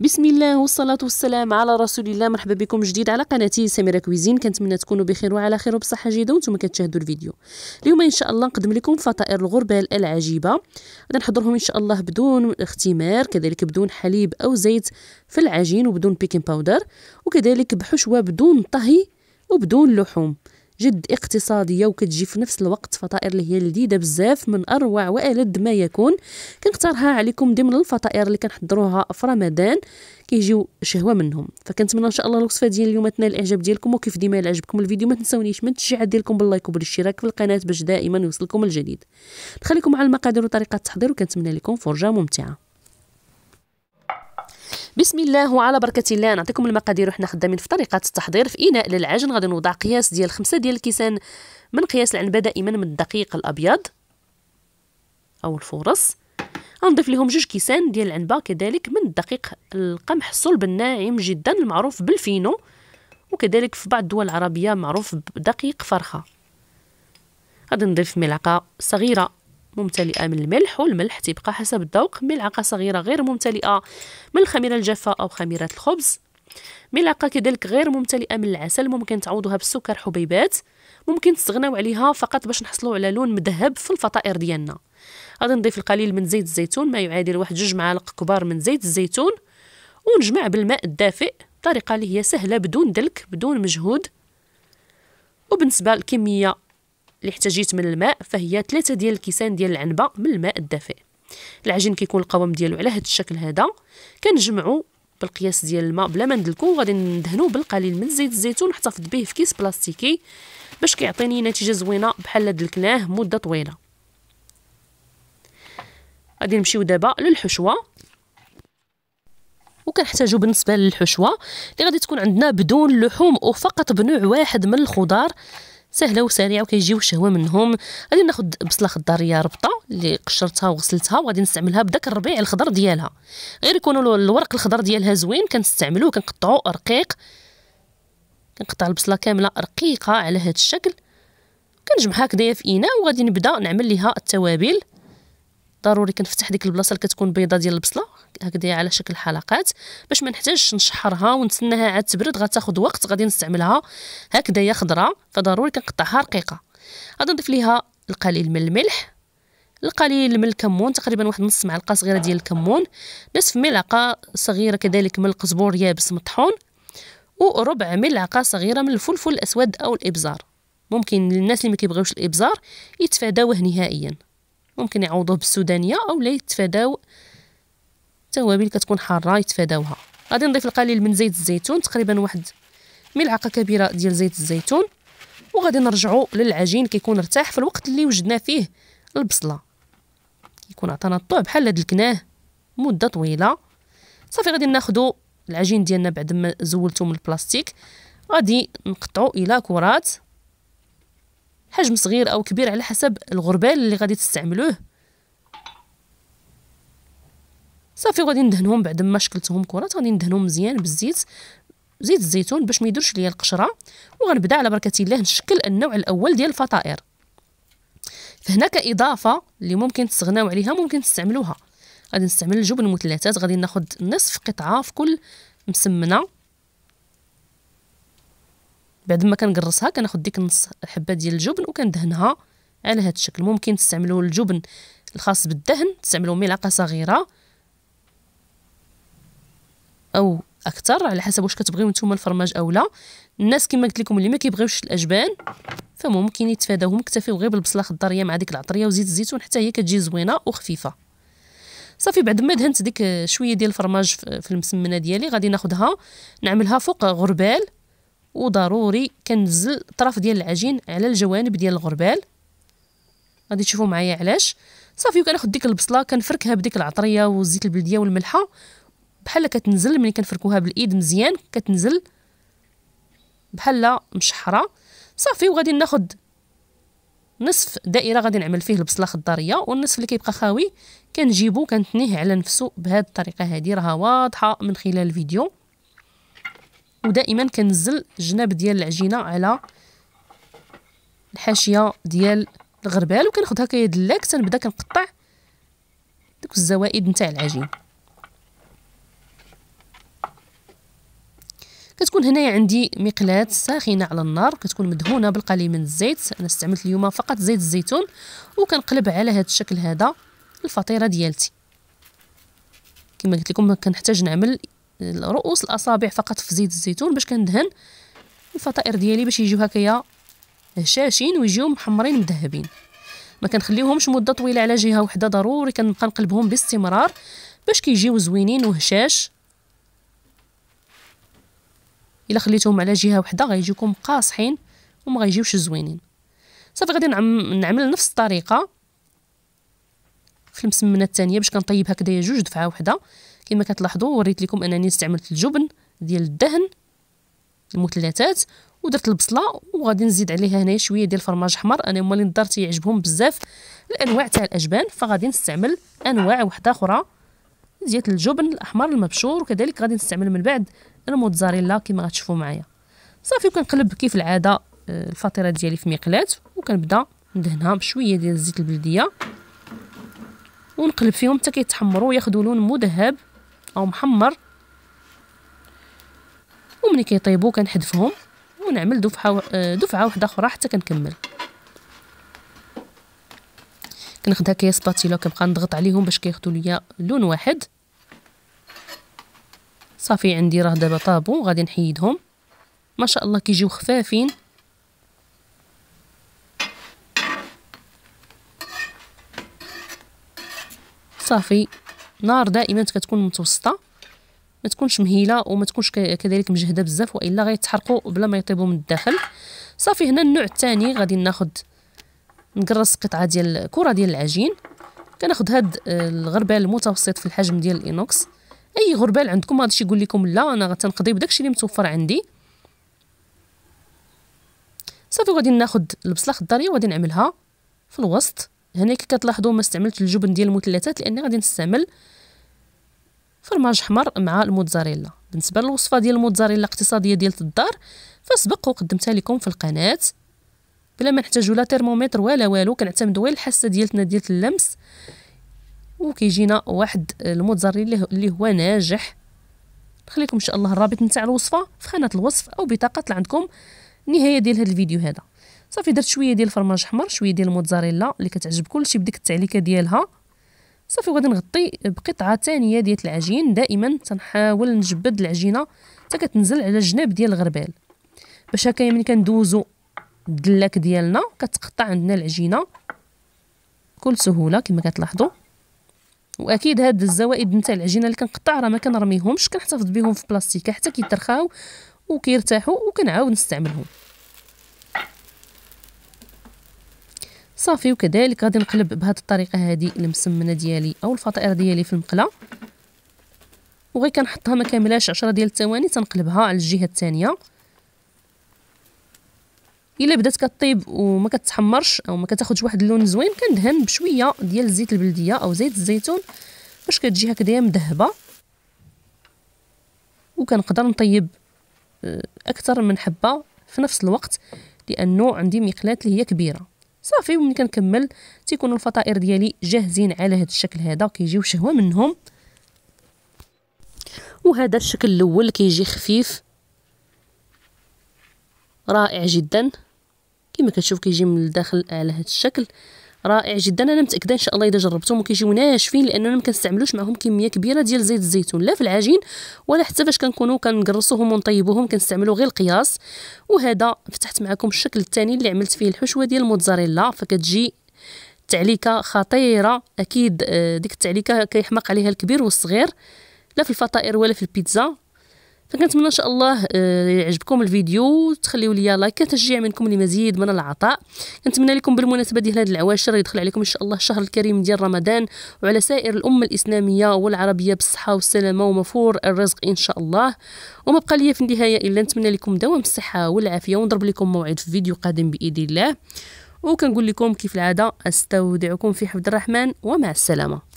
بسم الله والصلاة والسلام على رسول الله مرحبا بكم جديد على قناتي سميرة كويزين كنتمنى تكونوا بخير وعلى خير وبصحة جيدة وانتم كتشاهدوا الفيديو اليوم ان شاء الله نقدم لكم فطائر الغربة العجيبة غادي نحضرهم ان شاء الله بدون اختمار كذلك بدون حليب او زيت في العجين وبدون بيكنج باودر وكذلك بحشوة بدون طهي وبدون لحوم جد اقتصاديه وكتجي في نفس الوقت فطائر اللي هي لذيذه بزاف من اروع والذ ما يكون كنختارها عليكم ضمن الفطائر اللي كنحضروها في رمضان كيجيو شهوه منهم فكنتمنى ان شاء الله الوصفه ديال اليوم تنال الاعجاب ديالكم وكيف ديما الا عجبكم الفيديو ما تنساونيش من التشجيع ديالكم باللايك وبالاشتراك في القناه باش دائما يوصلكم الجديد نخليكم مع المقادير وطريقه التحضير وكنتمنى لكم فرجه ممتعه بسم الله وعلى بركه الله نعطيكم المقادير وحنا خدامين في طريقه التحضير في اناء للعجن غادي نوضع قياس ديال خمسة ديال الكيسان من قياس العنبه دائما من الدقيق الابيض او الفورص غنضيف لهم جوج كيسان ديال العنبه كذلك من الدقيق القمح الصلب الناعم جدا المعروف بالفينو وكذلك في بعض الدول العربيه معروف بدقيق فرخه غادي نضيف ملعقه صغيره ممتلئة من الملح والملح تبقى حسب الذوق ملعقة صغيرة غير ممتلئة من الخميرة الجافة أو خميرة الخبز ملعقة كذلك غير ممتلئة من العسل ممكن تعوضوها بالسكر حبيبات ممكن تستغناو عليها فقط باش نحصلوا على لون مذهب في الفطائر ديالنا غادي نضيف القليل من زيت الزيتون ما يعادل واحد جوج معالق كبار من زيت الزيتون ونجمع بالماء الدافئ بطريقه اللي هي سهله بدون دلك بدون مجهود وبالنسبه للكميه اللي احتاجيت من الماء فهي ثلاثة ديال الكيسان ديال العنبه من الماء الدافئ العجين كيكون القوام ديالو على هذا الشكل هذا كنجمعو بالقياس ديال الماء بلا ما ندلكو غادي ندهنو بالقليل من زيت الزيتون نحتفظ به في كيس بلاستيكي باش كيعطيني نتيجه زوينه بحال دلكناه مده طويله غادي نمشيو دابا للحشوه وكنحتاجو بالنسبه للحشوه اللي غادي تكون عندنا بدون لحوم وفقط بنوع واحد من الخضار سهله وسريعه وكيجيو الشهوه منهم غادي ناخذ بصله خضاريه ربطه اللي قشرتها وغسلتها وغادي نستعملها بداك الربيع الخضر ديالها غير يكون الورق الخضر ديالها زوين كنستعملوه كنقطعو رقيق كنقطع البصله كامله رقيقه على هذا الشكل كنجمعها هكذا في اناء وغادي نبدا نعمل ليها التوابل ضروري كنفتح ديك البلاصه اللي كتكون بيضه ديال البصله هكذا على شكل حلقات باش ما نحتاجش نشحرها ونتسناها عاد تبرد غتاخد وقت غادي نستعملها يا خضره فضروري كنقطعها رقيقه غادي نضيف ليها القليل من الملح القليل من الكمون تقريبا واحد نص معلقه صغيره ديال الكمون نصف ملعقه صغيره كذلك من القزبور يابس مطحون وربع ملعقه صغيره من الفلفل الاسود او الابزار ممكن للناس اللي ما كيبغيوش الابزار يتفاداوه نهائيا ممكن يعوضوه بالسودانيه او لا يتفاداو التوابل كتكون حاره يتفاداوها غادي نضيف القليل من زيت الزيتون تقريبا واحد ملعقه كبيره ديال زيت الزيتون وغادي نرجعوا للعجين كيكون ارتاح في الوقت اللي وجدنا فيه البصله كيكون عطانا الطوع بحال الكناه مده طويله صافي غادي ناخذوا العجين ديالنا بعد ما زولته من البلاستيك غادي نقطعوا الى كرات حجم صغير او كبير على حسب الغربال اللي غادي تستعملوه صافي غادي ندهنهم بعد ما شكلتهم كرات غادي ندهنهم مزيان بالزيت زيت الزيتون باش ما يديرش ليا القشره وغنبدا على بركه الله نشكل النوع الاول ديال الفطائر فهنا كاضافه اللي ممكن تستغناو عليها ممكن تستعملوها غادي نستعمل الجبن المثلثات غادي ناخذ نصف قطعه في كل مسمنه بعد ما كنقرصها كناخذ ديك نص حبه ديال الجبن وكندهنها على هذا الشكل ممكن تستعملوا الجبن الخاص بالدهن تستعملوا ملعقه صغيره او اكثر على حسب واش كتبغيو نتوما الفرماج اولا الناس كما قلت لكم اللي ما كيبغيوش الاجبان فممكن يتفاداوهم يكتفيو غير بالبصله الخضريه مع ديك العطريه وزيت الزيتون حتى هي كتجي زوينه وخفيفه صافي بعد ما دهنت ديك شويه ديال الفرماج في المسمنه ديالي غادي ناخدها نعملها فوق غربال وضروري كنزل طرف ديال العجين على الجوانب ديال الغربال غادي تشوفوا معايا علاش صافي وكناخد ديك البصله كنفركها بديك العطريه والزيت البلديه والملحه بحال كتنزل ملي كنفركوها بالايد مزيان كتنزل بحال مشحره صافي وغادي ناخد نصف دائره غادي نعمل فيه البصله خضاريه والنصف اللي كيبقى خاوي كنجيبو كنتنيه على نفسه بهذه الطريقه هذه راها واضحه من خلال الفيديو ودائما كنزل الجناب ديال العجينه على الحاشيه ديال الغربال وكناخذها كيد اللك تنبدا كنقطع دوك الزوائد نتاع العجين كتكون هنايا عندي مقلاة ساخنة على النار كتكون مدهونة بالقليل من الزيت أنا استعملت اليوم فقط زيت الزيتون وكنقلب على هذا الشكل هذا الفطيرة ديالتي كما قلت لكم كنحتاج نعمل رؤوس الأصابع فقط في زيت الزيتون باش كندهن الفطائر ديالي باش يجيو هكايا هشاشين ويجيو محمرين مذهبين ما كنخليهمش مده طويله على جهه وحده ضروري كنبقى نقلبهم باستمرار باش كيجيو زوينين وهشاش الا خليتهم على جهه وحده غيجيكم قاصحين وما غيجيوش زوينين صافي غادي نعم نعمل نفس الطريقه في المسمنه الثانيه باش كنطيب هكذايا جوج دفعه وحده كما كتلاحظوا وريت لكم انني استعملت الجبن ديال الدهن المثلثات ودرت البصله وغادي نزيد عليها هنايا شويه ديال الفرماج احمر انا هما الدار تيعجبهم بزاف الانواع تاع الاجبان فغادي نستعمل انواع وحده اخرى زيت الجبن الاحمر المبشور وكذلك غادي نستعمل من بعد الموتزاريلا كما غتشوفوا معايا صافي وكنقلب كيف العاده آه، الفطيره ديالي في مقلات وكنبدا ندهنها بشويه ديال الزيت البلديه ونقلب فيهم حتى كيتحمروا وياخذوا لون مذهب او محمر وملي كيطيبوا كنحذفهم ونعمل دفعه آه، دفعه واحده اخرى حتى كنكمل كناخذ هكايا سباتيلا كنبقى نضغط عليهم باش كياخذوا ليا لون واحد صافي عندي راه دابا طابو غادي نحيدهم ما شاء الله كيجيو خفافين صافي نار دائما كتكون متوسطه ما تكونش مهيله وما تكونش كذلك مجهده بزاف والا غيتحرقوا بلا ما يطيبوا من الداخل صافي هنا النوع الثاني غادي ناخذ نقرص قطعه ديال كره ديال العجين كناخذ هاد آه، الغربال المتوسط في الحجم ديال الانوكس اي غربال عندكم ما غاديش يقول لكم لا انا غتنقضي بداكشي اللي متوفر عندي صافي غادي ناخذ البصله خضاريه وغادي نعملها في الوسط هنا كي كتلاحظوا ما استعملتش الجبن ديال المثلثات لان غادي نستعمل فرماج حمر مع الموتزاريلا بالنسبه للوصفه ديال الموتزاريلا الاقتصاديه ديال الدار فسبق وقدمتها لكم في القناه بلا ما نحتاجوا لا ترمومتر ولا والو كنعتمدو غير الحاسه ديالتنا ديال اللمس وكيجينا واحد الموتزاريلا اللي هو ناجح نخليكم ان شاء الله الرابط نتاع الوصفه في خانه الوصف او بطاقه اللي عندكم نهايه ديال هذا الفيديو هذا صافي درت شويه ديال الفرماج حمر شويه ديال الموتزاريلا اللي كتعجب كلشي بديك التعليكه ديالها صافي وغادي نغطي بقطعه ثانيه ديال العجين دائما تنحاول نجبد العجينه حتى كتنزل على الجناب ديال الغربال باش هكايا ملي يعني كندوزو الدلاك ديالنا كتقطع عندنا العجينه بكل سهوله كما كتلاحظوا واكيد هاد الزوائد نتاع العجينه اللي كنقطع راه ما كنرميهمش كنحتفظ بهم في بلاستيكه حتى كيترخاو وكيرتاحوا وكنعاود نستعملهم صافي وكذلك غادي نقلب بهذه الطريقه هذه المسمنه ديالي او الفطائر ديالي في المقله وغير كنحطها ما كاملاش 10 ديال الثواني تنقلبها على الجهه الثانيه الا بدات كطيب وما كتحمرش او ما كتاخذش واحد اللون زوين كندهن بشويه ديال الزيت البلديه او زيت الزيتون باش كتجي هكذا مذهبه وكنقدر نطيب آه، اكثر من حبه في نفس الوقت لانه عندي مقلاه اللي هي كبيره صافي وملي كنكمل تيكونوا الفطائر ديالي جاهزين على هذا الشكل هذا كيجيو شهوه منهم وهذا الشكل الاول كيجي خفيف رائع جدا كما كتشوف كيجي من الداخل على آه، هذا الشكل رائع جدا انا متاكده ان شاء الله اذا جربتهم وكيجيو ناشفين لاننا ما كنستعملوش معهم كميه كبيره ديال زيت الزيتون لا في العجين ولا حتى فاش كنكونوا كنقرصوهم ونطيبوهم كنستعملوا غير القياس وهذا فتحت معكم الشكل الثاني اللي عملت فيه الحشوه ديال الموتزاريلا فكتجي تعليكه خطيره اكيد آه، ديك التعليكه كيحماق عليها الكبير والصغير لا في الفطائر ولا في البيتزا فكنتمنى ان شاء الله آه، يعجبكم الفيديو تخليو لي لايك تشجيع منكم لمزيد من العطاء كنتمنى لكم بالمناسبه ديال هذه العواشر يدخل عليكم ان شاء الله الشهر الكريم ديال رمضان وعلى سائر الامه الاسلاميه والعربيه بالصحه والسلامه ومفور الرزق ان شاء الله وما بقى لي في النهايه الا نتمنى لكم دوام الصحه والعافيه ونضرب لكم موعد في فيديو قادم باذن الله وكنقول لكم كيف العاده استودعكم في حفظ الرحمن ومع السلامه